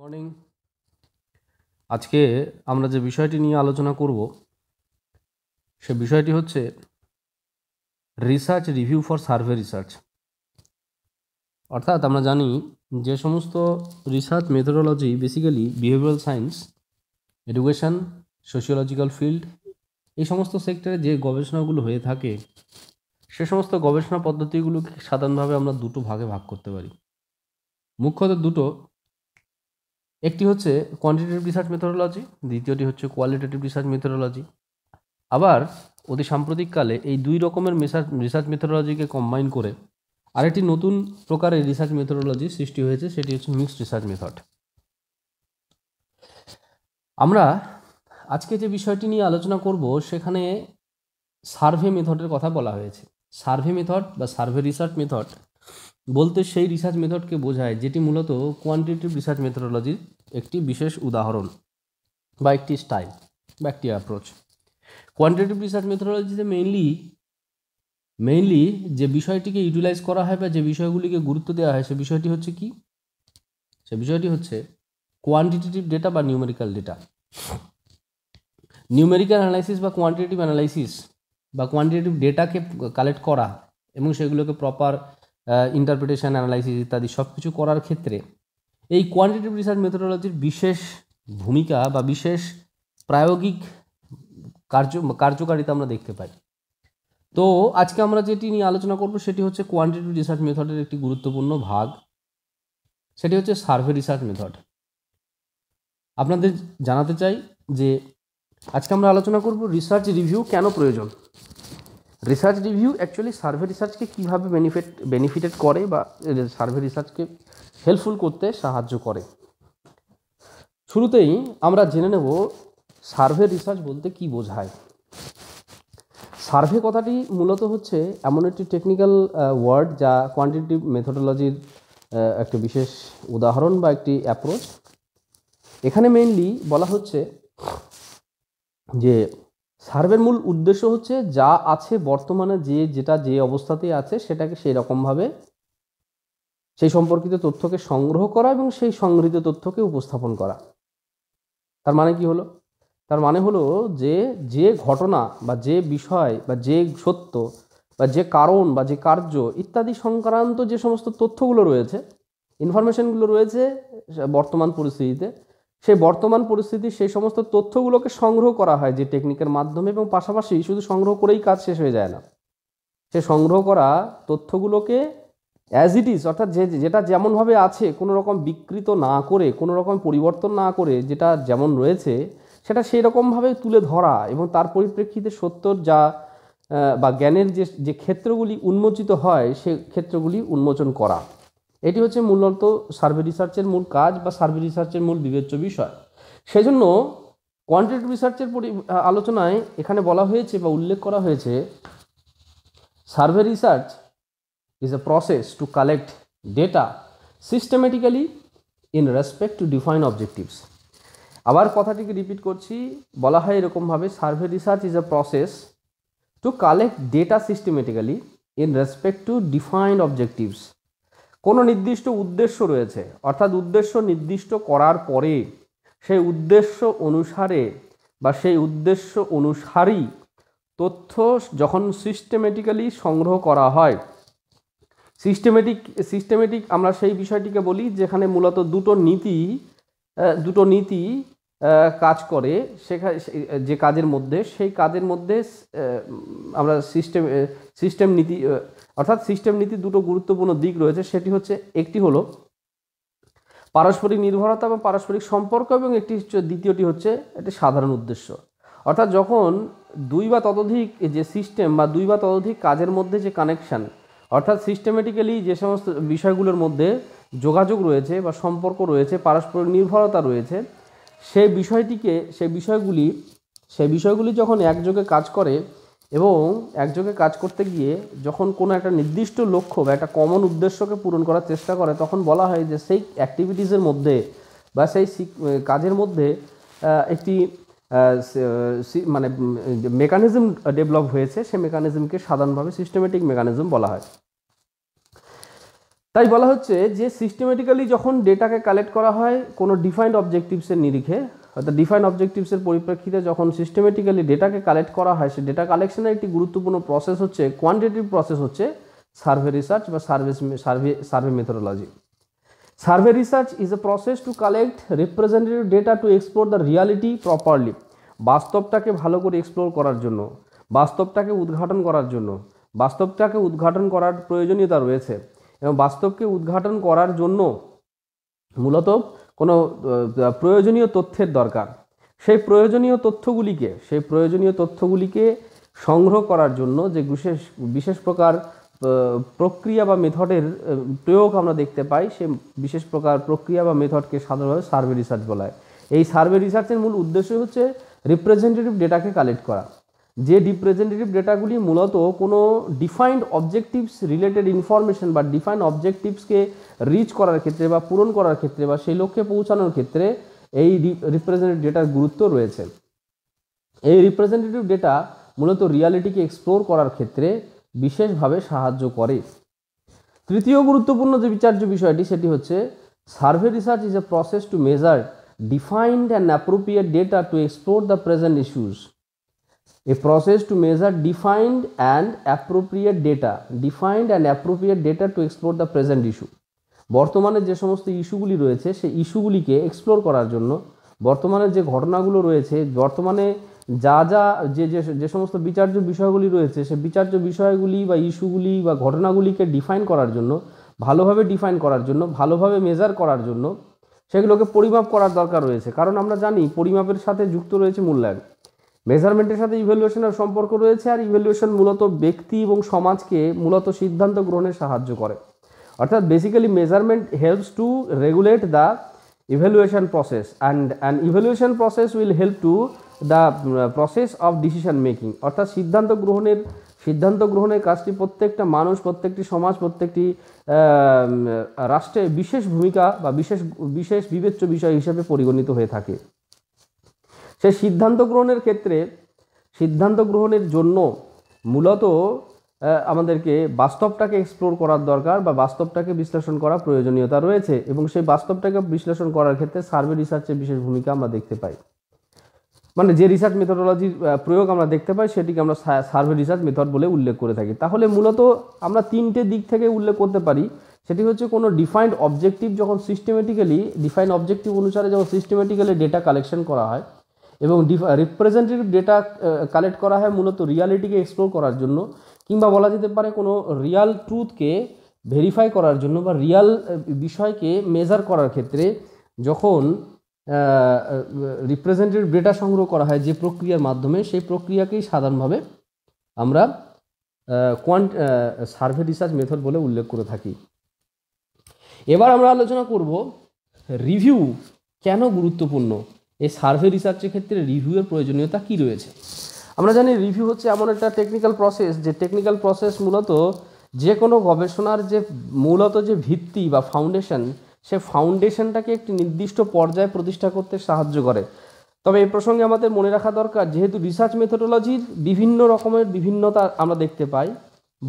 Morning আজকে আমরা যে বিষয়টি নিয়ে আলোচনা করব সে বিষয়টি হচ্ছে research review for survey research অর্থাৎ আমরা জানি যে সমস্ত research methodology basically behavioural science education sociological field এই সমস্ত সেক্টরে যে গবেষণাগুলো হয়ে থাকে সে সমস্ত গবেষণা পদ্ধতিগুলোকে সাধারণভাবে আমরা দুটো ভাগে ভাগ করতে পারি মুখ্যত দুটো একটি হচ্ছে কোয়ান্টিটেটিভ রিসার্চ মেথোডোলজি দ্বিতীয়টি হচ্ছে কোয়ালিটেটিভ রিসার্চ মেথোডোলজি আবার অতি সাম্প্রতিককালে এই দুই রকমের মেসার্চ রিসার্চ মেথোডোলজিকে কম্বাইন করে আরেকটি নতুন প্রকারের রিসার্চ মেথোডোলজি সৃষ্টি হয়েছে সেটি হচ্ছে মিক্সড রিসার্চ মেথড আমরা আজকে যে বিষয়টি নিয়ে আলোচনা করব সেখানে সার্ভে মেথডের কথা বলা হয়েছে সার্ভে মেথড বা সার্ভে রিসার্চ মেথড বলতে সেই রিসার্চ মেথডকে বোঝায় যেটি মূলত কোয়ান্টিটিভ রিসার্চ মেথডোলজির একটি বিশেষ উদাহরণ বা একটি স্টাইল বা একটি অ্যাপ্রোচ কোয়ান্টিটিভ রিসার্চ মেথোডোলজিতে মেইনলি মেইনলি যে বিষয়টিকে ইউটিলাইজ করা হয় বা যে বিষয়গুলিকে গুরুত্ব দেওয়া হয় সে বিষয়টি হচ্ছে কি সে বিষয়টি হচ্ছে কোয়ান্টিটিভ ডেটা বা নিউমেরিক্যাল ডেটা নিউমেরিক্যাল অ্যানালাইসিস বা কোয়ান্টিটিভ অ্যানালাইসিস বা কোয়ান্টিটিভ ডেটাকে কালেক্ট করা এবং সেগুলোকে প্রপার ইন্টারপ্রিটেশন অ্যানালাইসিস ইত্যাদি সব কিছু করার ক্ষেত্রে এই কোয়ান্টিটিভ রিসার্চ মেথোডোলজির বিশেষ ভূমিকা বা বিশেষ প্রায়োগিক কার্য কার্যকারিতা আমরা দেখতে পাই তো আজকে আমরা যেটি নিয়ে আলোচনা করব সেটি হচ্ছে কোয়ান্টিটিভ রিসার্চ মেথডের একটি গুরুত্বপূর্ণ ভাগ সেটি হচ্ছে সার্ভে রিসার্চ মেথড আপনাদের জানাতে চাই যে আজকে আমরা আলোচনা করব রিসার্চ রিভিউ কেন প্রয়োজন রিসার্চ রিভিউ অ্যাকচুয়ালি সার্ভে রিসার্চকে কীভাবে বেনিফিট বেনিফিটেড করে বা সার্ভে রিসার্চকে হেল্পফুল করতে সাহায্য করে শুরুতেই আমরা জেনে নেব সার্ভে রিসার্চ বলতে কি বোঝায় সার্ভে কথাটি মূলত হচ্ছে এমন একটি টেকনিক্যাল ওয়ার্ড যা কোয়ান্টিটিভ মেথোডোলজির একটি বিশেষ উদাহরণ বা একটি অ্যাপ্রোচ এখানে মেইনলি বলা হচ্ছে যে সার্ভের মূল উদ্দেশ্য হচ্ছে যা আছে বর্তমানে যে যেটা যে অবস্থাতেই আছে সেটাকে সেই রকমভাবে সেই সম্পর্কিত তথ্যকে সংগ্রহ করা এবং সেই সংগৃহীত তথ্যকে উপস্থাপন করা তার মানে কি হলো তার মানে হলো যে যে ঘটনা বা যে বিষয় বা যে সত্য বা যে কারণ বা যে কার্য ইত্যাদি সংক্রান্ত যে সমস্ত তথ্যগুলো রয়েছে ইনফরমেশনগুলো রয়েছে বর্তমান পরিস্থিতিতে সেই বর্তমান পরিস্থিতির সেই সমস্ত তথ্যগুলোকে সংগ্রহ করা হয় যে টেকনিকের মাধ্যমে এবং পাশাপাশি শুধু সংগ্রহ করেই কাজ শেষ হয়ে যায় না সে সংগ্রহ করা তথ্যগুলোকে অ্যাজ ইট ইজ অর্থাৎ যে যেটা যেমনভাবে আছে কোনো রকম বিকৃত না করে কোনো রকম পরিবর্তন না করে যেটা যেমন রয়েছে সেটা সেই রকমভাবে তুলে ধরা এবং তার পরিপ্রেক্ষিতে সত্যর যা বা জ্ঞানের যে যে ক্ষেত্রগুলি উন্মোচিত হয় সে ক্ষেত্রগুলি উন্মোচন করা এটি হচ্ছে মূলত সার্ভে রিসার্চের মূল কাজ বা সার্ভে রিসার্চের মূল বিবেচ্য বিষয় সেজন্য কোয়ান্টিটেটিভ রিসার্চের আলোচনায় এখানে বলা হয়েছে বা উল্লেখ করা হয়েছে survey research is a process to collect data systematically in respect to define objectives আবার কথাটিকে রিপিট করছি বলা হয় এরকমভাবে survey research is a process to collect data systematically in respect to defined objectives কোনো নির্দিষ্ট উদ্দেশ্য রয়েছে অর্থাৎ উদ্দেশ্য নির্দিষ্ট করার পরে সেই উদ্দেশ্য অনুসারে বা সেই উদ্দেশ্য অনুসারী তথ্য যখন সিস্টেমেটিক্যালি সংগ্রহ করা হয় সিস্টেমেটিক সিস্টেমেটিক আমরা সেই বিষয়টিকে বলি যেখানে মূলত দুটো নীতি দুটো নীতি কাজ করে সেখানে যে কাজের মধ্যে সেই কাজের মধ্যে আমরা সিস্টেম সিস্টেম নীতি অর্থাৎ সিস্টেম নীতি দুটো গুরুত্বপূর্ণ দিক রয়েছে সেটি হচ্ছে একটি হলো পারস্পরিক নির্ভরতা এবং পারস্পরিক সম্পর্ক এবং একটি দ্বিতীয়টি হচ্ছে একটি সাধারণ উদ্দেশ্য অর্থাৎ যখন দুই বা ততোধিক যে সিস্টেম বা দুই বা ততোধিক কাজের মধ্যে যে কানেকশান অর্থাৎ সিস্টেমেটিক্যালি যে সমস্ত বিষয়গুলোর মধ্যে যোগাযোগ রয়েছে বা সম্পর্ক রয়েছে পারস্পরিক নির্ভরতা রয়েছে সেই বিষয়টিকে সেই বিষয়গুলি সেই বিষয়গুলি যখন একযোগে কাজ করে এবং একযোগে কাজ করতে গিয়ে যখন কোনো একটা নির্দিষ্ট লক্ষ্য বা একটা কমন উদ্দেশ্যকে পূরণ করার চেষ্টা করে তখন বলা হয় যে সেই অ্যাক্টিভিটিসের মধ্যে বা সেই কাজের মধ্যে একটি মানে মেকানিজম ডেভেলপ হয়েছে সে মেকানিজমকে সাধারণভাবে সিস্টেমেটিক মেকানিজম বলা হয় তাই বলা হচ্ছে যে সিস্টেমেটিক্যালি যখন ডেটাকে কালেক্ট করা হয় কোনো ডিফাইন্ড অবজেক্টিভসের নিরিখে অর্থাৎ ডিফাইন অবজেক্টিভসের পরিপ্রেক্ষিতে যখন সিস্টেমেটিক্যালি ডেটাকে কালেক্ট করা হয় সে ডেটা কালেকশনের একটি গুরুত্বপূর্ণ প্রসেস হচ্ছে কোয়ান্টিটিভ প্রসেস হচ্ছে সার্ভে রিসার্চ বা survey survey survey methodology survey research is a process to collect representative data to explore the reality properly বাস্তবটাকে ভালো করে এক্সপ্লোর করার জন্য বাস্তবটাকে উদ্ঘাটন করার জন্য বাস্তবটাকে উদ্ঘাটন করার প্রয়োজনীয়তা রয়েছে এবং বাস্তবকে উদ্ঘাটন করার জন্য মূলত কোনো প্রয়োজনীয় তথ্যের দরকার সেই প্রয়োজনীয় তথ্যগুলিকে সেই প্রয়োজনীয় তথ্যগুলিকে সংগ্রহ করার জন্য যে বিশেষ বিশেষ প্রকার প্রক্রিয়া বা মেথডের প্রয়োগ আমরা দেখতে পাই সে বিশেষ প্রকার প্রক্রিয়া বা মেথডকে সাধারণভাবে সার্ভে রিসার্চ বলা হয় এই সার্ভে রিসার্চের মূল উদ্দেশ্য হচ্ছে রিপ্রেজেন্টেটিভ ডেটাকে কালেক্ট করা যে রিপ্রেজেন্টেটিভ ডেটাগুলি মূলত কোনো ডিফাইন্ড অবজেক্টিভস রিলেটেড ইনফরমেশন বা ডিফাইন্ড অবজেক্টিভসকে রিচ করার ক্ষেত্রে বা পূরণ করার ক্ষেত্রে বা সেই লক্ষ্যে পৌঁছানোর ক্ষেত্রে এই রিপ্রেজেন্টেটিভ ডেটার গুরুত্ব রয়েছে এই রিপ্রেজেন্টেটিভ ডেটা মূলত রিয়ালিটিকে এক্সপ্লোর করার ক্ষেত্রে বিশেষভাবে সাহায্য করে তৃতীয় গুরুত্বপূর্ণ যে বিচার্য বিষয়টি সেটি হচ্ছে survey research is a process to measure defined and appropriate data to explore the present issues a process to measure defined and appropriate data defined and appropriate data to explore the present issue বর্তমানে যে সমস্ত ইস্যুগুলি রয়েছে সেই ইস্যুগুলিকে explore করার জন্য বর্তমানে যে ঘটনাগুলো রয়েছে বর্তমানে যা যা যে যে সমস্ত বিচার্য বিষয়গুলি রয়েছে সে বিচার্য বিষয়গুলি বা ইস্যুগুলি বা ঘটনাগুলিকে ডিফাইন করার জন্য ভালোভাবে ডিফাইন করার জন্য ভালোভাবে মেজার করার জন্য সেগুলোকে পরিমাপ করার দরকার রয়েছে কারণ আমরা জানি পরিমাপের সাথে যুক্ত রয়েছে মূল্যায়ন মেজারমেন্টের সাথে ইভ্যালুয়েশনের সম্পর্ক রয়েছে আর ইভ্যালুয়েশন মূলত ব্যক্তি এবং সমাজকে মূলত সিদ্ধান্ত গ্রহণে সাহায্য করে অর্থাৎ basically measurement helps to regulate the evaluation process and and evaluation process will help to the process of decision making অর্থাৎ সিদ্ধান্ত গ্রহণের সিদ্ধান্ত গ্রহণের কাজটি প্রত্যেকটা মানুষ প্রত্যেকটি সমাজ প্রত্যেকটি রাষ্ট্রে বিশেষ ভূমিকা বা বিশেষ বিশেষ বিবেচ্য বিষয় হিসেবে পরিগণিত হয়ে থাকে সে সিদ্ধান্ত গ্রহণের ক্ষেত্রে সিদ্ধান্ত গ্রহণের জন্য মূলত আমাদেরকে বাস্তবটাকে এক্সপ্লোর করার দরকার বা বাস্তবটাকে বিশ্লেষণ করার প্রয়োজনীয়তা রয়েছে এবং সেই বাস্তবটাকে বিশ্লেষণ করার ক্ষেত্রে সার্ভে রিসার্চের বিশেষ ভূমিকা আমরা দেখতে পাই মানে যে রিসার্চ মেথোডোলজির প্রয়োগ আমরা দেখতে পাই সেটিকে আমরা সার্ভে রিসার্চ মেথড বলে উল্লেখ করে থাকি তাহলে মূলত আমরা তিনটে দিক থেকে উল্লেখ করতে পারি সেটি হচ্ছে কোনো ডিফাইন্ড অবজেক্টিভ যখন সিস্টেমেটিক্যালি ডিফাইন্ড অবজেক্টিভ অনুসারে যখন সিস্টেমেটিক্যালি ডেটা কালেকশন করা হয় এবং রিপ্রেজেন্টেটিভ ডেটা কালেক্ট করা হয় মূলত রিয়ালিটিকে এক্সপ্লোর করার জন্য কিংবা বলা যেতে পারে কোনো রিয়াল ট্রুথকে ভেরিফাই করার জন্য বা রিয়াল বিষয়কে মেজার করার ক্ষেত্রে যখন রিপ্রেজেন্টেটিভ ডেটা সংগ্রহ করা হয় যে প্রক্রিয়ার মাধ্যমে সেই প্রক্রিয়াকেই সাধারণভাবে আমরা কোয়ান্ট সার্ভে রিসার্চ মেথড বলে উল্লেখ করে থাকি এবার আমরা আলোচনা করব রিভিউ কেন গুরুত্বপূর্ণ এই সার্ভে রিসার্চের ক্ষেত্রে রিভিউয়ের প্রয়োজনীয়তা কী রয়েছে আমরা জানি রিভিউ হচ্ছে এমন একটা টেকনিক্যাল প্রসেস যে টেকনিক্যাল প্রসেস মূলত যে কোনো গবেষণার যে মূলত যে ভিত্তি বা ফাউন্ডেশন সে ফাউন্ডেশনটাকে একটি নির্দিষ্ট পর্যায়ে প্রতিষ্ঠা করতে সাহায্য করে তবে এই প্রসঙ্গে আমাদের মনে রাখা দরকার যেহেতু রিসার্চ মেথোডোলজির বিভিন্ন রকমের বিভিন্নতা আমরা দেখতে পাই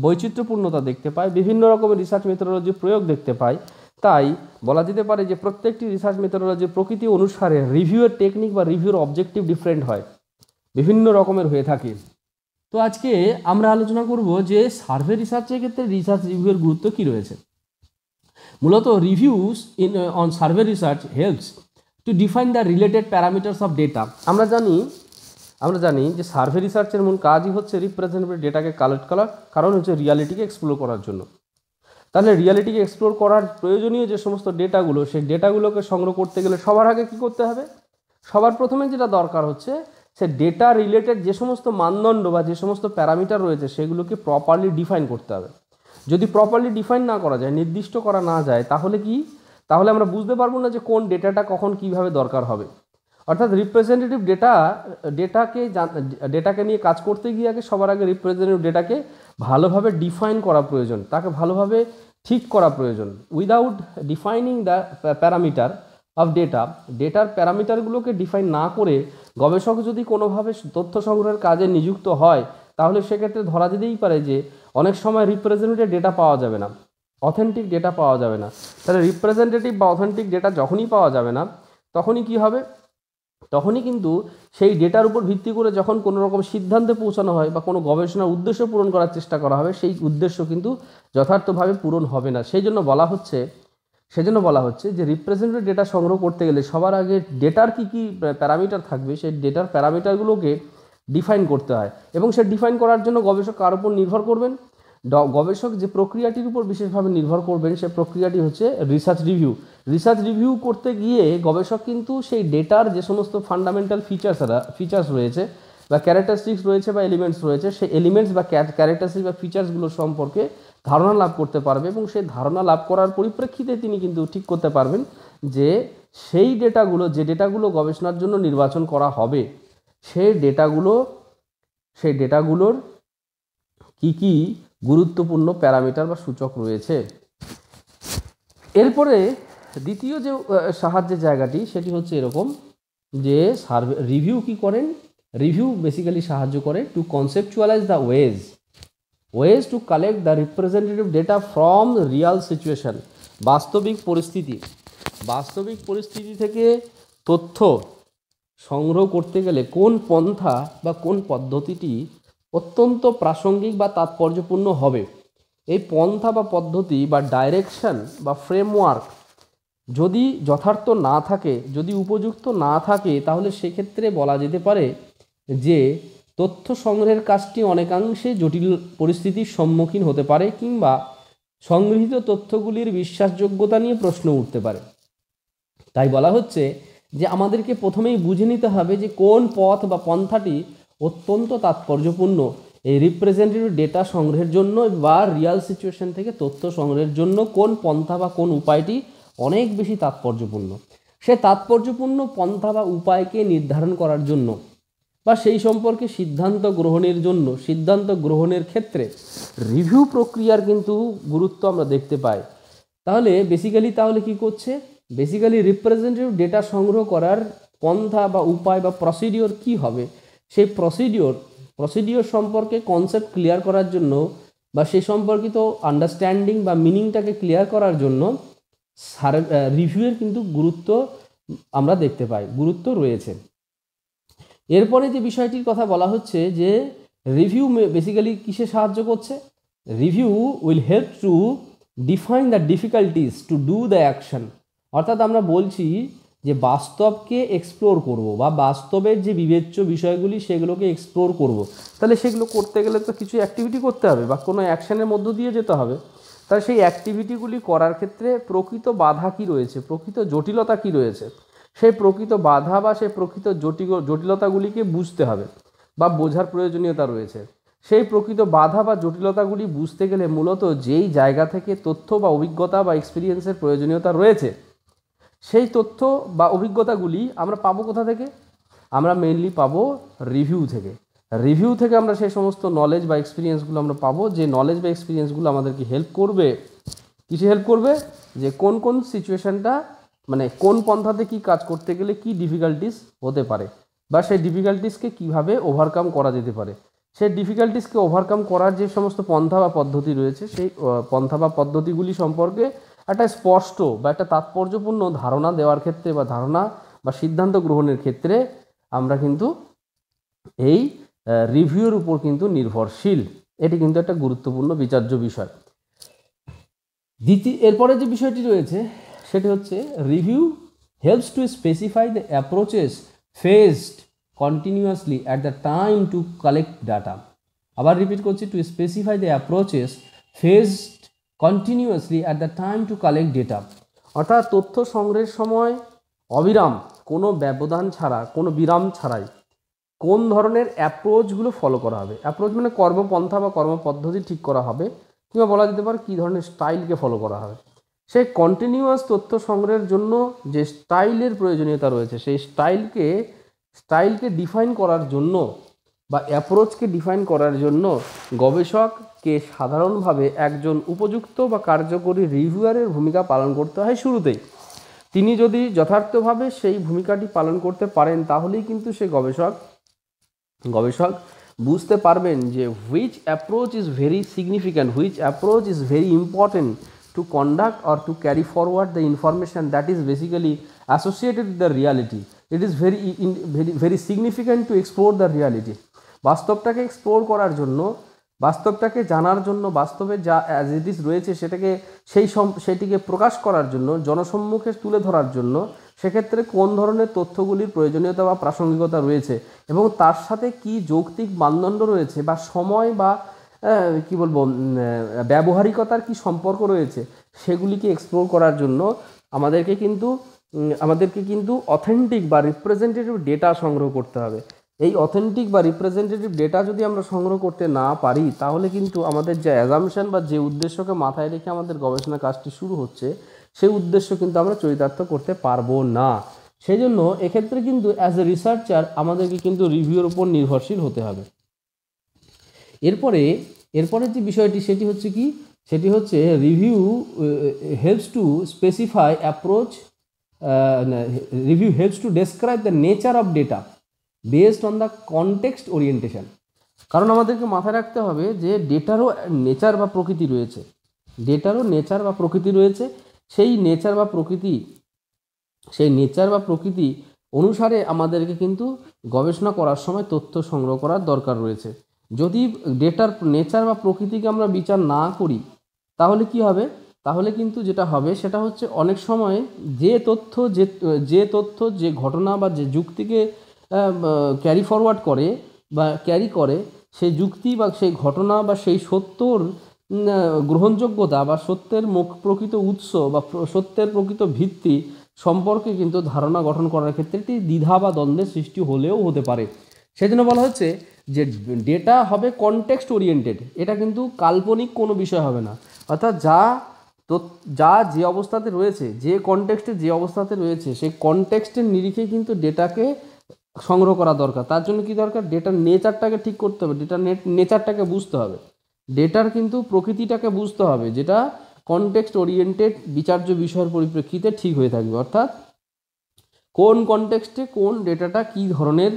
বৈচিত্র্যপূর্ণতা দেখতে পাই বিভিন্ন রকমের রিসার্চ মেথোডোলজির প্রয়োগ দেখতে পাই তাই বলা যেতে পারে যে প্রত্যেকটি রিসার্চ মেথোডোলজির প্রকৃতি অনুসারে রিভিউয়ের টেকনিক বা রিভিউর অবজেক্টিভ ডিফারেন্ট হয় বিভিন্ন রকমের হয়ে থাকে তো আজকে আমরা আলোচনা করব যে সার্ভে রিসার্চের ক্ষেত্রে রিসার্চ রিভিউয়ের গুরুত্ব কী রয়েছে মূলত reviews in on survey research helps to define the related parameters of data আমরা জানি আমরা জানি যে সার্ভে রিসার্চের মূল কাজই হচ্ছে রিপ্রেজেন্টেটিভ ডেটাকে কালেক্ট করা কারণ হচ্ছে রিয়ালিটিকে এক্সপ্লোর করার জন্য তাহলে রিয়ালিটিকে এক্সপ্লোর করার প্রয়োজনীয় যে সমস্ত ডেটাগুলো সেই ডেটাগুলোকে সংগ্রহ করতে গেলে সবার আগে কী করতে হবে সবার প্রথমে যেটা দরকার হচ্ছে সে ডেটা রিলেটেড যে সমস্ত মানদণ্ড বা যে সমস্ত প্যারামিটার রয়েছে সেগুলোকে প্রপারলি ডিফাইন করতে হবে যদি প্রপারলি ডিফাইন না করা যায় নির্দিষ্ট করা না যায় তাহলে কি তাহলে আমরা বুঝতে পারবো না যে কোন ডেটাটা কখন কিভাবে দরকার হবে অর্থাৎ রিপ্রেজেন্টেটিভ ডেটা ডেটাকে ডেটাকে নিয়ে কাজ করতে গিয়ে আগে সবার আগে রিপ্রেজেন্টেটিভ ডেটাকে ভালোভাবে ডিফাইন করা প্রয়োজন তাকে ভালোভাবে ঠিক করা প্রয়োজন without defining the parameter of data ডেটার প্যারামিটারগুলোকে ডিফাইন না করে গবেষক যদি কোনোভাবে তথ্য সংগ্রহের কাজে নিযুক্ত হয় তাহলে সেক্ষেত্রে ধরা যেতেই পারে যে অনেক সময় রিপ্রেজেন্টেটিভ ডেটা পাওয়া যাবে না অথেন্টিক ডেটা পাওয়া যাবে না তাহলে রিপ্রেজেন্টেটিভ বা অথেন্টিক ডেটা যখনই পাওয়া যাবে না তখনই কি হবে তখনই কিন্তু সেই ডেটার উপর ভিত্তি করে যখন কোনো রকম সিদ্ধান্তে পৌঁছানো হয় বা কোনো গবেষণার উদ্দেশ্য পূরণ করার চেষ্টা করা হবে সেই উদ্দেশ্য কিন্তু যথার্থভাবে পূরণ হবে না সেই জন্য বলা হচ্ছে সেজন্য বলা হচ্ছে যে রিপ্রেজেন্টেটিভ ডেটা সংগ্রহ করতে গেলে সবার আগে ডেটার কী কী প্যারামিটার থাকবে সেই ডেটার প্যারামিটারগুলোকে ডিফাইন করতে হয় এবং সে ডিফাইন করার জন্য গবেষক কার উপর নির্ভর করবেন গবেষক যে প্রক্রিয়াটির উপর বিশেষভাবে নির্ভর করবেন সে প্রক্রিয়াটি হচ্ছে রিসার্চ রিভিউ রিসার্চ রিভিউ করতে গিয়ে গবেষক কিন্তু সেই ডেটার যে সমস্ত ফান্ডামেন্টাল ফিচার্স ফিচার্স রয়েছে বা ক্যারেক্টারিস্টিক্স রয়েছে বা এলিমেন্টস রয়েছে সেই এলিমেন্টস বা ক্যারেক্টারিস্টিক বা ফিচার্সগুলো সম্পর্কে ধারণা লাভ করতে পারবে এবং সেই ধারণা লাভ করার পরিপ্রেক্ষিতে তিনি কিন্তু ঠিক করতে পারবেন যে সেই ডেটাগুলো যে ডেটাগুলো গবেষণার জন্য নির্বাচন করা হবে সেই ডেটাগুলো সেই ডেটাগুলোর কী কী গুরুত্বপূর্ণ প্যারামিটার বা সূচক রয়েছে এরপরে দ্বিতীয় যে সাহায্যের জায়গাটি সেটি হচ্ছে এরকম যে সার্ভে রিভিউ কি করেন রিভিউ বেসিক্যালি সাহায্য করে to conceptualise the ways ways to collect the representative data from real situation বাস্তবিক পরিস্থিতি বাস্তবিক পরিস্থিতি থেকে তথ্য সংগ্রহ করতে গেলে কোন পন্থা বা কোন পদ্ধতিটি অত্যন্ত প্রাসঙ্গিক বা তাৎপর্যপূর্ণ হবে এই পন্থা বা পদ্ধতি বা ডাইরেকশন বা ফ্রেমওয়ার্ক যদি যথার্থ না থাকে যদি উপযুক্ত না থাকে তাহলে সেক্ষেত্রে বলা যেতে পারে যে তথ্য সংগ্রহের কাজটি অনেকাংশে জটিল পরিস্থিতির সম্মুখীন হতে পারে কিংবা সংগৃহীত তথ্যগুলির বিশ্বাসযোগ্যতা নিয়ে প্রশ্ন উঠতে পারে তাই বলা হচ্ছে যে আমাদেরকে প্রথমেই বুঝে নিতে হবে যে কোন পথ বা পন্থাটি অত্যন্ত তাৎপর্যপূর্ণ এই রিপ্রেজেন্টেটিভ ডেটা সংগ্রহের জন্য বা রিয়াল সিচুয়েশন থেকে তথ্য সংগ্রহের জন্য কোন পন্থা বা কোন উপায়টি অনেক বেশি তাৎপর্যপূর্ণ সে তাৎপর্যপূর্ণ পন্থা বা উপায়কে নির্ধারণ করার জন্য বা সেই সম্পর্কে সিদ্ধান্ত গ্রহণের জন্য সিদ্ধান্ত গ্রহণের ক্ষেত্রে রিভিউ প্রক্রিয়ার কিন্তু গুরুত্ব আমরা দেখতে পাই তাহলে বেসিক্যালি তাহলে কি করছে বেসিক্যালি রিপ্রেজেন্টেটিভ ডেটা সংগ্রহ করার পন্থা বা উপায় বা প্রসিডিওর কি হবে সেই প্রসিডিওর প্রসিডিওর সম্পর্কে কনসেপ্ট ক্লিয়ার করার জন্য বা সেই সম্পর্কিত আন্ডারস্ট্যান্ডিং বা মিনিংটাকে ক্লিয়ার করার জন্য সার্ভ রিভিউয়ের কিন্তু গুরুত্ব আমরা দেখতে পাই গুরুত্ব রয়েছে এরপরে যে বিষয়টির কথা বলা হচ্ছে যে রিভিউ বেসিক্যালি কিসে সাহায্য করছে review will help to define the difficulties to do the action অর্থাৎ আমরা বলছি যে বাস্তবকে এক্সপ্লোর করব বা বাস্তবের যে বিবেচ্য বিষয়গুলি সেগুলোকে এক্সপ্লোর করব। তাহলে সেগুলো করতে গেলে তো কিছু অ্যাক্টিভিটি করতে হবে বা কোনো অ্যাকশানের মধ্য দিয়ে যেতে হবে তাহলে সেই অ্যাক্টিভিটিগুলি করার ক্ষেত্রে প্রকৃত বাধা কি রয়েছে প্রকৃত জটিলতা কি রয়েছে সেই প্রকৃত বাধা বা সেই প্রকৃত জটিল জটিলতাগুলিকে বুঝতে হবে বা বোঝার প্রয়োজনীয়তা রয়েছে সেই প্রকৃত বাধা বা জটিলতাগুলি বুঝতে গেলে মূলত যেই জায়গা থেকে তথ্য বা অভিজ্ঞতা বা এক্সপিরিয়েন্সের প্রয়োজনীয়তা রয়েছে সেই তথ্য বা অভিজ্ঞতাগুলি আমরা পাবো কোথা থেকে আমরা মেনলি পাবো রিভিউ থেকে রিভিউ থেকে আমরা সেই সমস্ত নলেজ বা এক্সপিরিয়েন্সগুলো আমরা পাবো যে নলেজ বা এক্সপিরিয়েন্সগুলো আমাদেরকে হেল্প করবে কিছু হেল্প করবে যে কোন কোন সিচুয়েশানটা মানে কোন পন্থাতে কি কাজ করতে গেলে কি ডিফিকাল্টিস হতে পারে বা সেই ডিফিকাল্টিসকে কিভাবে ওভারকাম করা যেতে পারে সেই ডিফিকাল্টিসকে ওভারকাম করার যে সমস্ত পন্থা বা পদ্ধতি রয়েছে সেই পন্থা বা পদ্ধতিগুলি সম্পর্কে একটা স্পষ্ট বা একটা তাৎপর্যপূর্ণ ধারণা দেওয়ার ক্ষেত্রে বা ধারণা বা সিদ্ধান্ত গ্রহণের ক্ষেত্রে আমরা কিন্তু এই রিভিউর উপর কিন্তু নির্ভরশীল এটি কিন্তু একটা গুরুত্বপূর্ণ বিচার্য বিষয় দ্বিতীয় এরপরে যে বিষয়টি রয়েছে সেটি হচ্ছে review helps to specify the approaches faced continuously at the time to collect data আবার রিপিট করছি to specify the approaches faced continuously at the time to collect data অর্থাৎ তথ্য সংগ্রহের সময় অবিরাম কোনো ব্যবধান ছাড়া কোনো বিরাম ছাড়াই কোন ধরনের অ্যাপ্রোচগুলো ফলো করা হবে অ্যাপ্রোচ মানে কর্মপন্থা বা কর্মপদ্ধতি ঠিক করা হবে কিংবা বলা যেতে পারে কী ধরনের স্টাইলকে ফলো করা হবে সেই কন্টিনিউয়াস তথ্য সংগ্রহের জন্য যে স্টাইলের প্রয়োজনীয়তা রয়েছে সেই স্টাইলকে স্টাইলকে ডিফাইন করার জন্য বা অ্যাপ্রোচকে ডিফাইন করার জন্য গবেষক কে সাধারণভাবে একজন উপযুক্ত বা কার্যকরী রিভিউয়ারের ভূমিকা পালন করতে হয় শুরুতেই তিনি যদি যথার্থভাবে সেই ভূমিকাটি পালন করতে পারেন তাহলেই কিন্তু সে গবেষক গবেষক বুঝতে পারবেন যে which approach is very significant which approach is very important to conduct or to carry forward the information that is basically associated with the reality it is very very very significant to explore the reality বাস্তবটাকে explore করার জন্য বাস্তবটাকে জানার জন্য বাস্তবে যা as it is রয়েছে সেটাকে সেই সম সেটিকে প্রকাশ করার জন্য জনসম্মুখে তুলে ধরার জন্য সেক্ষেত্রে কোন ধরনের তথ্যগুলির প্রয়োজনীয়তা বা প্রাসঙ্গিকতা রয়েছে এবং তার সাথে কি যৌক্তিক মানদণ্ড রয়েছে বা সময় বা কি বলবো ব্যবহারিকতার কি সম্পর্ক রয়েছে সেগুলিকে এক্সপ্লোর করার জন্য আমাদেরকে কিন্তু আমাদেরকে কিন্তু অথেন্টিক বা রিপ্রেজেন্টেটিভ ডেটা সংগ্রহ করতে হবে এই অথেন্টিক বা রিপ্রেজেন্টেটিভ ডেটা যদি আমরা সংগ্রহ করতে না পারি তাহলে কিন্তু আমাদের যে অ্যাজামশন বা যে উদ্দেশ্যকে মাথায় রেখে আমাদের গবেষণা কাজটি শুরু হচ্ছে সেই উদ্দেশ্য কিন্তু আমরা চরিতার্থ করতে পারবো না সেই জন্য এক্ষেত্রে কিন্তু অ্যাজ এ রিসার্চার আমাদেরকে কিন্তু রিভিউর উপর নির্ভরশীল হতে হবে এরপরে এরপরে যে বিষয়টি সেটি হচ্ছে কি সেটি হচ্ছে review helps to specify approach review helps to describe the nature of data based on the context orientation কারণ আমাদেরকে মাথায় রাখতে হবে যে ডেটারও নেচার বা প্রকৃতি রয়েছে ডেটারও নেচার বা প্রকৃতি রয়েছে সেই নেচার বা প্রকৃতি সেই নেচার বা প্রকৃতি অনুসারে আমাদেরকে কিন্তু গবেষণা করার সময় তথ্য সংগ্রহ করার দরকার রয়েছে যদি ডেটার নেচার বা প্রকৃতিকে আমরা বিচার না করি তাহলে কি হবে তাহলে কিন্তু যেটা হবে সেটা হচ্ছে অনেক সময় যে তথ্য যে যে তথ্য যে ঘটনা বা যে যুক্তিকে ক্যারি ফরওয়ার্ড করে বা ক্যারি করে সেই যুক্তি বা সেই ঘটনা বা সেই সত্যর গ্রহণযোগ্যতা বা সত্যের মুখ প্রকৃত উৎস বা সত্যের প্রকৃত ভিত্তি সম্পর্কে কিন্তু ধারণা গঠন করার ক্ষেত্রে একটি দ্বিধা বা দ্বন্দ্বের সৃষ্টি হলেও হতে পারে সেজন্য বলা হচ্ছে যে ডেটা হবে কনটেক্সট ওরিয়েন্টেড এটা কিন্তু কাল্পনিক কোনো বিষয় হবে না অর্থাৎ যা যা যে অবস্থাতে রয়েছে যে কনটেক্সটে যে অবস্থাতে রয়েছে সেই কনটেক্সটের নিরিখে কিন্তু ডেটাকে সংগ্রহ করা দরকার তার জন্য কি দরকার ডেটার নেচারটাকে ঠিক করতে হবে ডেটার নেট নেচারটাকে বুঝতে হবে ডেটার কিন্তু প্রকৃতিটাকে বুঝতে হবে যেটা কনটেক্সট ওরিয়েন্টেড বিচার্য বিষয়ের পরিপ্রেক্ষিতে ঠিক হয়ে থাকবে অর্থাৎ কোন কনটেক্সটে কোন ডেটাটা কি ধরনের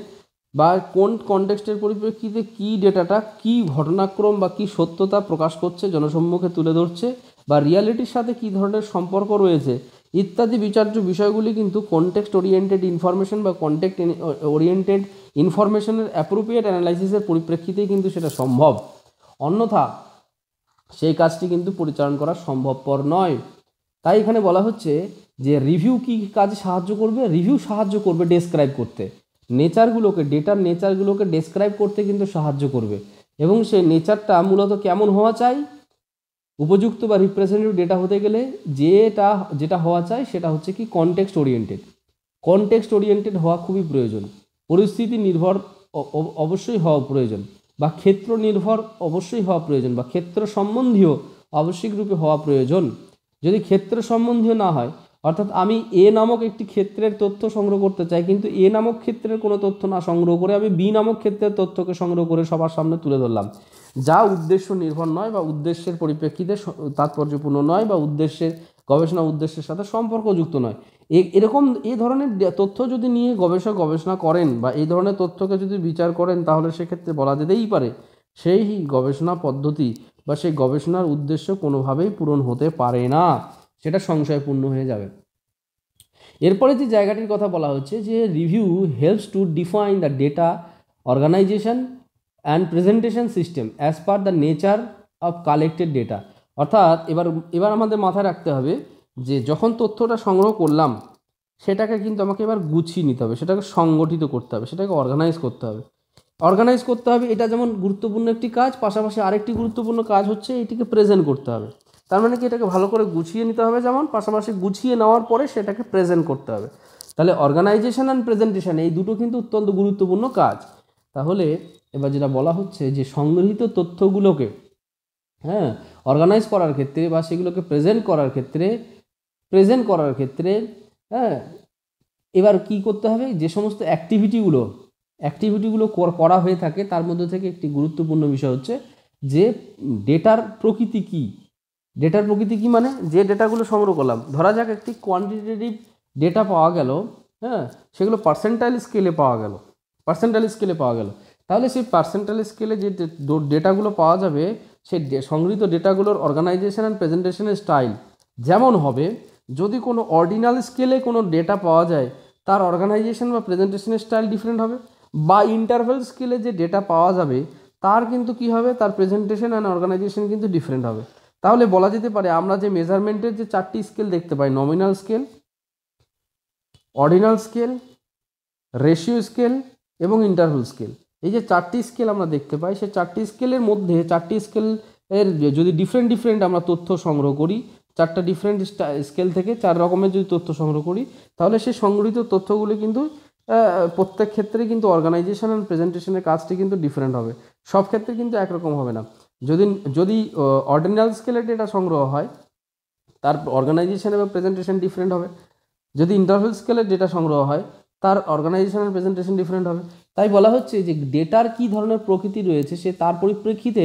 বা কোন কনটেক্সটের পরিপ্রেক্ষিতে কি ডেটাটা কি ঘটনাক্রম বা কি সত্যতা প্রকাশ করছে জনসম্মুখে তুলে ধরছে বা রিয়ালিটির সাথে কি ধরনের সম্পর্ক রয়েছে ইত্যাদি বিচার্য বিষয়গুলি কিন্তু কনটেক্সট ওরিয়েন্টেড ইনফরমেশন বা কনটেক্ট ওরিয়েন্টেড ইনফরমেশনের অ্যাপ্রোপ্রিয়েট অ্যানালাইসিসের পরিপ্রেক্ষিতেই কিন্তু সেটা সম্ভব অন্যথা সেই কাজটি কিন্তু পরিচালন করা সম্ভবপর নয় তাই এখানে বলা হচ্ছে যে রিভিউ কী কাজে সাহায্য করবে রিভিউ সাহায্য করবে ডেসক্রাইব করতে নেচারগুলোকে ডেটার নেচারগুলোকে ডেসক্রাইব করতে কিন্তু সাহায্য করবে এবং সেই নেচারটা মূলত কেমন হওয়া চাই উপযুক্ত বা রিপ্রেজেন্টেটিভ ডেটা হতে গেলে যেটা যেটা হওয়া চাই সেটা হচ্ছে কি কনটেক্সট ওরিয়েন্টেড কনটেক্সট ওরিয়েন্টেড হওয়া খুবই প্রয়োজন পরিস্থিতি নির্ভর অবশ্যই হওয়া প্রয়োজন বা ক্ষেত্র নির্ভর অবশ্যই হওয়া প্রয়োজন বা ক্ষেত্র সম্বন্ধীয় আবশ্যিক রূপে হওয়া প্রয়োজন যদি ক্ষেত্র সম্বন্ধীয় না হয় অর্থাৎ আমি এ নামক একটি ক্ষেত্রের তথ্য সংগ্রহ করতে চাই কিন্তু এ নামক ক্ষেত্রের কোনো তথ্য না সংগ্রহ করে আমি বি নামক ক্ষেত্রের তথ্যকে সংগ্রহ করে সবার সামনে তুলে ধরলাম যা উদ্দেশ্য নির্ভর নয় বা উদ্দেশ্যের পরিপ্রেক্ষিতে তাৎপর্যপূর্ণ নয় বা উদ্দেশ্যের গবেষণা উদ্দেশ্যের সাথে সম্পর্কযুক্ত নয় এ এরকম এ ধরনের তথ্য যদি নিয়ে গবেষক গবেষণা করেন বা এই ধরনের তথ্যকে যদি বিচার করেন তাহলে সেক্ষেত্রে বলা যেতেই পারে সেই গবেষণা পদ্ধতি বা সেই গবেষণার উদ্দেশ্য কোনোভাবেই পূরণ হতে পারে না সেটা সংশয়পূর্ণ হয়ে যাবে এরপরে যে জায়গাটির কথা বলা হচ্ছে যে review helps to define the data organisation and presentation system as per the nature of collected data অর্থাৎ এবার এবার আমাদের মাথায় রাখতে হবে যে যখন তথ্যটা সংগ্রহ করলাম সেটাকে কিন্তু আমাকে এবার গুছিয়ে নিতে হবে সেটাকে সংগঠিত করতে হবে সেটাকে অর্গানাইজ করতে হবে অর্গানাইজ করতে হবে এটা যেমন গুরুত্বপূর্ণ একটি কাজ পাশাপাশি আরেকটি গুরুত্বপূর্ণ কাজ হচ্ছে এটিকে প্রেজেন্ট করতে হবে তার মানে কি এটাকে ভালো করে গুছিয়ে নিতে হবে যেমন পাশাপাশি গুছিয়ে নেওয়ার পরে সেটাকে প্রেজেন্ট করতে হবে তাহলে অর্গানাইজেশন অ্যান্ড প্রেজেন্টেশন এই দুটো কিন্তু অত্যন্ত গুরুত্বপূর্ণ কাজ তাহলে এবার যেটা বলা হচ্ছে যে সংগৃহীত তথ্যগুলোকে হ্যাঁ অর্গানাইজ করার ক্ষেত্রে বা সেগুলোকে প্রেজেন্ট করার ক্ষেত্রে প্রেজেন্ট করার ক্ষেত্রে হ্যাঁ এবার কি করতে হবে যে সমস্ত অ্যাক্টিভিটিগুলো অ্যাক্টিভিটিগুলো করা হয়ে থাকে তার মধ্যে থেকে একটি গুরুত্বপূর্ণ বিষয় হচ্ছে যে ডেটার প্রকৃতি কী ডেটার প্রকৃতি কি মানে যে ডেটাগুলো সংগ্রহ করলাম ধরা যাক একটি কোয়ান্টিটেটিভ ডেটা পাওয়া গেল হ্যাঁ সেগুলো পার্সেন্টাইল স্কেলে পাওয়া গেল পার্সেন্টাইল স্কেলে পাওয়া গেল তাহলে সেই পার্সেন্টাইল স্কেলে যে ডেটাগুলো পাওয়া যাবে সেই সংগৃহীত ডেটাগুলোর অর্গানাইজেশন অ্যান্ড প্রেজেন্টেশনের স্টাইল যেমন হবে যদি কোনো অর্ডিনাল স্কেলে কোনো ডেটা পাওয়া যায় তার অর্গানাইজেশন বা প্রেজেন্টেশনের স্টাইল ডিফারেন্ট হবে বা ইন্টারভেল স্কেলে যে ডেটা পাওয়া যাবে তার কিন্তু কি হবে তার প্রেজেন্টেশন অ্যান্ড অর্গানাইজেশন কিন্তু ডিফারেন্ট হবে তাহলে বলা যেতে পারে আমরা যে মেজারমেন্টের যে চারটি স্কেল দেখতে পাই nominal scale ordinal scale ratio scale এবং ইন্টারভেল স্কেল এই যে চারটি স্কেল আমরা দেখতে পাই সে চারটি স্কেলের মধ্যে চারটি স্কেল এর যদি ডিফারেন্ট ডিফারেন্ট আমরা তথ্য সংগ্রহ করি চারটা ডিফারেন্ট স্কেল থেকে চার রকমের যদি তথ্য সংগ্রহ করি তাহলে সেই সংগৃহীত তথ্যগুলি কিন্তু প্রত্যেক ক্ষেত্রে কিন্তু অর্গানাইজেশন অ্যান্ড প্রেজেন্টেশনের কাজটি কিন্তু ডিফারেন্ট হবে সব ক্ষেত্রে কিন্তু একরকম হবে না যদি যদি অর্ডিনাল স্কেলে ডেটা সংগ্রহ হয় তার অর্গানাইজেশন এবং প্রেজেন্টেশন ডিফারেন্ট হবে যদি ইন্টারভেল স্কেলে ডেটা সংগ্রহ হয় তার অর্গানাইজেশনের প্রেজেন্টেশন ডিফারেন্ট হবে তাই বলা হচ্ছে যে ডেটার কী ধরনের প্রকৃতি রয়েছে সে তার পরিপ্রেক্ষিতে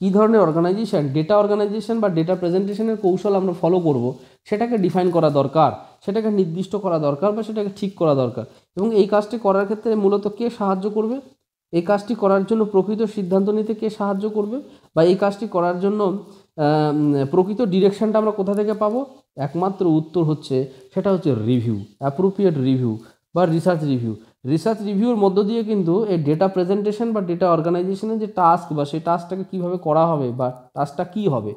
কী ধরনের অর্গানাইজেশন ডেটা অর্গানাইজেশন বা ডেটা প্রেজেন্টেশনের কৌশল আমরা ফলো করব সেটাকে ডিফাইন করা দরকার সেটাকে নির্দিষ্ট করা দরকার বা সেটাকে ঠিক করা দরকার এবং এই কাজটি করার ক্ষেত্রে মূলত কে সাহায্য করবে এই কাজটি করার জন্য প্রকৃত সিদ্ধান্ত নিতে কে সাহায্য করবে বা এই কাজটি করার জন্য প্রকৃত ডিরেকশানটা আমরা কোথা থেকে পাবো একমাত্র উত্তর হচ্ছে সেটা হচ্ছে রিভিউ অ্যাপ্রোপ্রিয়েট রিভিউ বা রিসার্চ রিভিউ রিসার্চ রিভিউর মধ্য দিয়ে কিন্তু এই ডেটা প্রেজেন্টেশন বা ডেটা অর্গানাইজেশনের যে টাস্ক বা সেই টাস্কটাকে কীভাবে করা হবে বা টাস্কটা কী হবে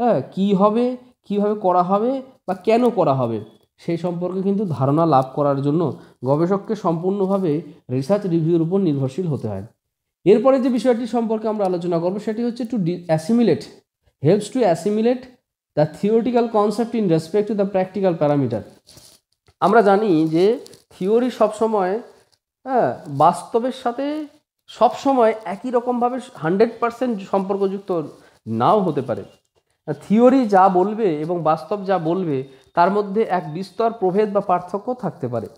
হ্যাঁ কী হবে কীভাবে করা হবে বা কেন করা হবে সেই সম্পর্কে কিন্তু ধারণা লাভ করার জন্য গবেষককে সম্পূর্ণভাবে রিসার্চ রিভিউর উপর নির্ভরশীল হতে হয় এরপরে যে বিষয়টি সম্পর্কে আমরা আলোচনা করব সেটি হচ্ছে to the assimilate helps to assimilate the theoretical concept in respect to the practical parameter আমরা জানি যে থিওরি সবসময় হ্যাঁ বাস্তবের সাথে সবসময় একই রকমভাবে হান্ড্রেড পারসেন্ট সম্পর্কযুক্ত নাও হতে পারে থিওরি যা বলবে এবং বাস্তব যা বলবে তার মধ্যে এক বিস্তর প্রভেদ বা পার্থক্য থাকতে পারে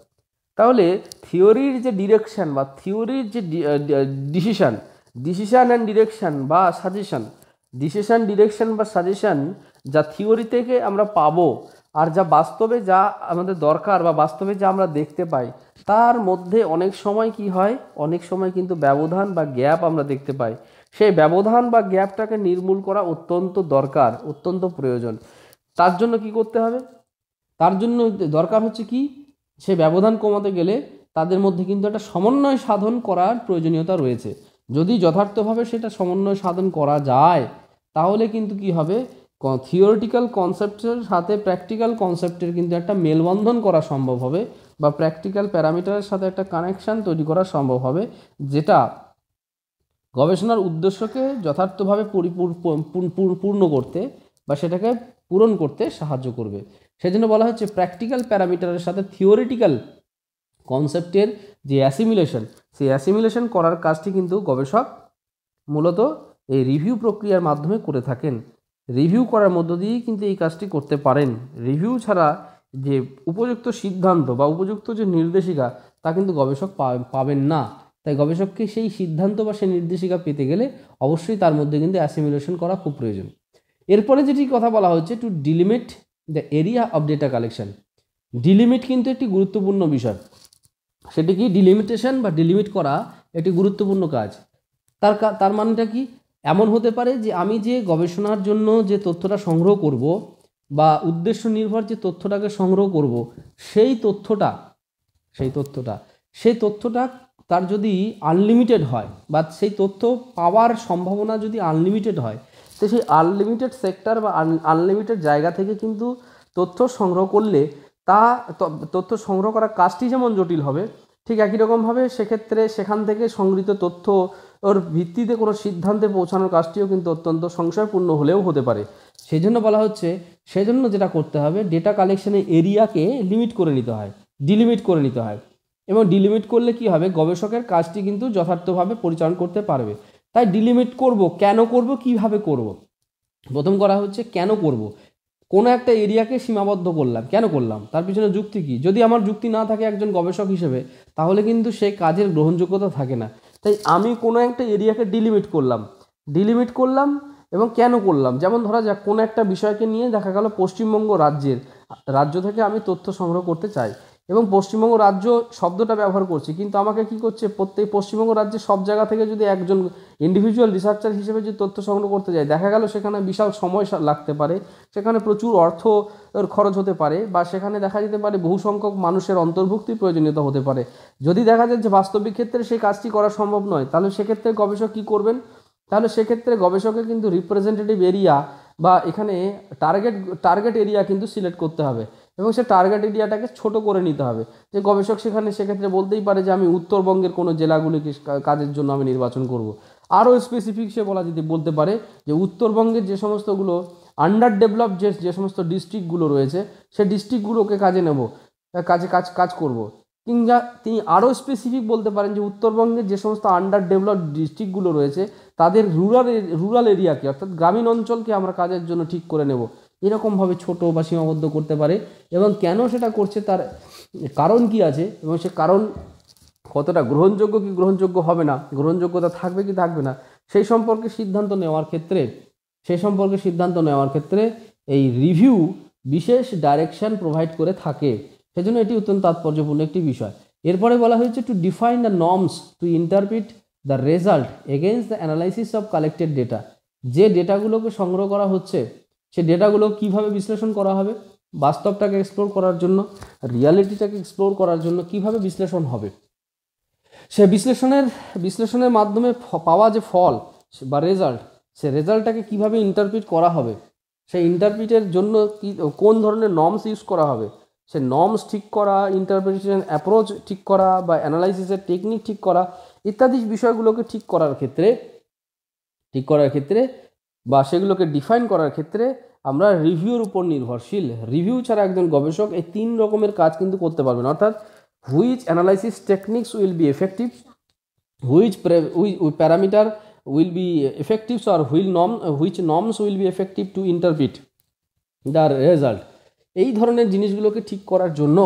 তাহলে থিওরির যে ডিরেকশান বা থিওরির যে ডিসিশান ডিসিশান অ্যান্ড ডিরেকশান বা সাজেশান ডিসিশান ডিরেকশান বা সাজেশান যা থিওরি থেকে আমরা পাব আর যা বাস্তবে যা আমাদের দরকার বা বাস্তবে যা আমরা দেখতে পাই তার মধ্যে অনেক সময় কি হয় অনেক সময় কিন্তু ব্যবধান বা গ্যাপ আমরা দেখতে পাই সেই ব্যবধান বা গ্যাপটাকে নির্মূল করা অত্যন্ত দরকার অত্যন্ত প্রয়োজন তার জন্য কি করতে হবে তার জন্য দরকার হচ্ছে কি সে ব্যবধান কমাতে গেলে তাদের মধ্যে কিন্তু একটা সমন্বয় সাধন করার প্রয়োজনীয়তা রয়েছে যদি যথার্থভাবে সেটা সমন্বয় সাধন করা যায় তাহলে কিন্তু কি হবে থিওরিটিক্যাল কনসেপ্টের সাথে প্র্যাকটিক্যাল কনসেপ্টের কিন্তু একটা মেলবন্ধন করা সম্ভব হবে বা প্র্যাকটিক্যাল প্যারামিটারের সাথে একটা কানেকশান তৈরি করা সম্ভব হবে যেটা গবেষণার উদ্দেশ্যকে যথার্থভাবে পরিপূর্ণ পূর্ণ করতে বা সেটাকে পূরণ করতে সাহায্য করবে সেজন্য বলা হচ্ছে প্র্যাকটিক্যাল প্যারামিটারের সাথে থিওরিটিক্যাল কনসেপ্টের যে অ্যাসিমিলেশন সেই অ্যাসিমিলেশন করার কাজটি কিন্তু গবেষক মূলত এই রিভিউ প্রক্রিয়ার মাধ্যমে করে থাকেন রিভিউ করার মধ্য দিয়েই কিন্তু এই কাজটি করতে পারেন রিভিউ ছাড়া যে উপযুক্ত সিদ্ধান্ত বা উপযুক্ত যে নির্দেশিকা তা কিন্তু গবেষক পাবেন না তাই গবেষককে সেই সিদ্ধান্ত বা সেই নির্দেশিকা পেতে গেলে অবশ্যই তার মধ্যে কিন্তু অ্যাসিমিলেশন করা খুব প্রয়োজন এরপরে যেটি কথা বলা হচ্ছে to delimit the area of data collection delimit কিন্তু একটি গুরুত্বপূর্ণ বিষয় সেটি কি ডিলিমিটেশন বা ডিলিমিট করা একটি গুরুত্বপূর্ণ কাজ তার তার মানেটা কি এমন হতে পারে যে আমি যে গবেষণার জন্য যে তথ্যটা সংগ্রহ করব বা উদ্দেশ্য নির্ভর যে তথ্যটাকে সংগ্রহ করব সেই তথ্যটা সেই তথ্যটা সেই তথ্যটা তার যদি আনলিমিটেড হয় বা সেই তথ্য পাওয়ার সম্ভাবনা যদি আনলিমিটেড হয় সে সেই আনলিমিটেড সেক্টর বা আনলিমিটেড জায়গা থেকে কিন্তু তথ্য সংগ্রহ করলে তা তথ্য সংগ্রহ করার কাজটি যেমন জটিল হবে ঠিক একই রকমভাবে সেক্ষেত্রে সেখান থেকে সংগৃহীত তথ্য ওর ভিত্তিতে কোনো সিদ্ধান্তে পৌঁছানোর কাজটিও কিন্তু অত্যন্ত সংশয়পূর্ণ হলেও হতে পারে সেই জন্য বলা হচ্ছে সেজন্য যেটা করতে হবে ডেটা কালেকশনের এরিয়াকে লিমিট করে নিতে হয় ডিলিমিট করে নিতে হয় এবং ডিলিমিট করলে কি হবে গবেষকের কাজটি কিন্তু যথার্থভাবে পরিচালন করতে পারবে তাই ডিলিমিট করব কেন করব কিভাবে করব। প্রথম করা হচ্ছে কেন করব। কোনো একটা এরিয়াকে সীমাবদ্ধ করলাম কেন করলাম তার পিছনে যুক্তি কী যদি আমার যুক্তি না থাকে একজন গবেষক হিসেবে তাহলে কিন্তু সেই কাজের গ্রহণযোগ্যতা থাকে না তাই আমি কোনো একটা এরিয়াকে ডিলিমিট করলাম ডিলিমিট করলাম এবং কেন করলাম যেমন ধরা যাক কোনো একটা বিষয়কে নিয়ে দেখা গেল পশ্চিমবঙ্গ রাজ্যের রাজ্য থেকে আমি তথ্য সংগ্রহ করতে চাই এবং পশ্চিমবঙ্গ রাজ্য শব্দটা ব্যবহার করছি কিন্তু আমাকে কি করছে প্রত্যেক পশ্চিমবঙ্গ রাজ্যের সব জায়গা থেকে যদি একজন ইন্ডিভিজুয়াল রিসার্চার হিসেবে যদি তথ্য সংগ্রহ করতে যায় দেখা গেল সেখানে বিশাল সময় লাগতে পারে সেখানে প্রচুর অর্থ খরচ হতে পারে বা সেখানে দেখা যেতে পারে বহু সংখ্যক মানুষের অন্তর্ভুক্তি প্রয়োজনীয়তা হতে পারে যদি দেখা যায় যে বাস্তবিক ক্ষেত্রে সেই কাজটি করা সম্ভব নয় তাহলে সেক্ষেত্রে গবেষক কী করবেন তাহলে সেক্ষেত্রে গবেষকে কিন্তু রিপ্রেজেন্টেটিভ এরিয়া বা এখানে টার্গেট টার্গেট এরিয়া কিন্তু সিলেক্ট করতে হবে এবং সে টার্গেট এরিয়াটাকে ছোট করে নিতে হবে যে গবেষক সেখানে সেক্ষেত্রে বলতেই পারে যে আমি উত্তরবঙ্গের কোনো জেলাগুলিকে কাজের জন্য আমি নির্বাচন করব। আরও স্পেসিফিক সে বলা যদি বলতে পারে যে উত্তরবঙ্গের যে সমস্তগুলো আন্ডার ডেভেলপ যে যে সমস্ত ডিস্ট্রিক্টগুলো রয়েছে সে ডিস্ট্রিক্টগুলোকে কাজে নেব কাজে কাজ কাজ করব। কিংবা তিনি আরও স্পেসিফিক বলতে পারেন যে উত্তরবঙ্গের যে সমস্ত আন্ডার ডেভেলপ ডিস্ট্রিক্টগুলো রয়েছে তাদের রুরাল রুরাল এরিয়াকে অর্থাৎ গ্রামীণ অঞ্চলকে আমরা কাজের জন্য ঠিক করে নেব এরকমভাবে ছোট বা সীমাবদ্ধ করতে পারে এবং কেন সেটা করছে তার কারণ কি আছে এবং সে কারণ কতটা গ্রহণযোগ্য কি গ্রহণযোগ্য হবে না গ্রহণযোগ্যতা থাকবে কি থাকবে না সেই সম্পর্কে সিদ্ধান্ত নেওয়ার ক্ষেত্রে সেই সম্পর্কে সিদ্ধান্ত নেওয়ার ক্ষেত্রে এই রিভিউ বিশেষ ডাইরেকশান প্রোভাইড করে থাকে সেজন্য এটি অত্যন্ত তাৎপর্যপূর্ণ একটি বিষয় এরপরে বলা হয়েছে to define the norms to interpret the result against the analysis of collected data যে ডেটাগুলোকে সংগ্রহ করা হচ্ছে সে ডেটাগুলো কিভাবে বিশ্লেষণ করা হবে বাস্তবটাকে এক্সপ্লোর করার জন্য রিয়ালিটিটাকে এক্সপ্লোর করার জন্য কিভাবে বিশ্লেষণ হবে সে বিশ্লেষণের বিশ্লেষণের মাধ্যমে পাওয়া যে ফল বা রেজাল্ট সে রেজাল্টটাকে কিভাবে ইন্টারপ্রিট করা হবে সেই ইন্টারপ্রিটের জন্য কি কোন ধরনের নর্মস ইউজ করা হবে সে নর্মস ঠিক করা ইন্টারপ্রিটেশন অ্যাপ্রোচ ঠিক করা বা অ্যানালাইসিসের টেকনিক ঠিক করা ইত্যাদি বিষয়গুলোকে ঠিক করার ক্ষেত্রে ঠিক করার ক্ষেত্রে বা সেগুলোকে ডিফাইন করার ক্ষেত্রে আমরা রিভিউর উপর নির্ভরশীল রিভিউ ছাড়া একজন গবেষক এই তিন রকমের কাজ কিন্তু করতে পারবেন অর্থাৎ which analysis techniques will be effective which parameter will be effective আর হুইল নম which norms will be effective to interpret the result এই ধরনের জিনিসগুলোকে ঠিক করার জন্য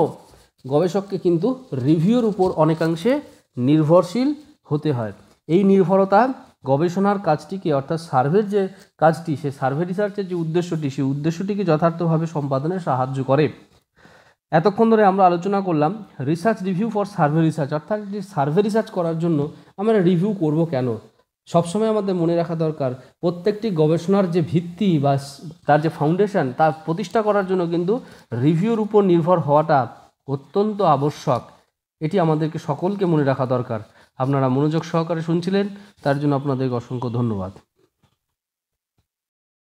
গবেষককে কিন্তু রিভিউর উপর অনেকাংশে নির্ভরশীল হতে হয় এই নির্ভরতা গবেষণার কাজটিকে অর্থাৎ সার্ভের যে কাজটি সে সার্ভে রিসার্চের যে উদ্দেশ্যটি সেই উদ্দেশ্যটিকে যথার্থভাবে সম্পাদনে সাহায্য করে এতক্ষণ ধরে আমরা আলোচনা করলাম research review for survey research অর্থাৎ যে সার্ভে রিসার্চ করার জন্য আমরা রিভিউ করব কেন সবসময় আমাদের মনে রাখা দরকার প্রত্যেকটি গবেষণার যে ভিত্তি বা তার যে ফাউন্ডেশন তা প্রতিষ্ঠা করার জন্য কিন্তু রিভিউর উপর নির্ভর হওয়াটা অত্যন্ত আবশ্যক এটি আমাদেরকে সকলকে মনে রাখা দরকার আপনারা মনোযোগ সহকারে শুনছিলেন তার জন্য আপনাদেরকে অসংখ্য ধন্যবাদ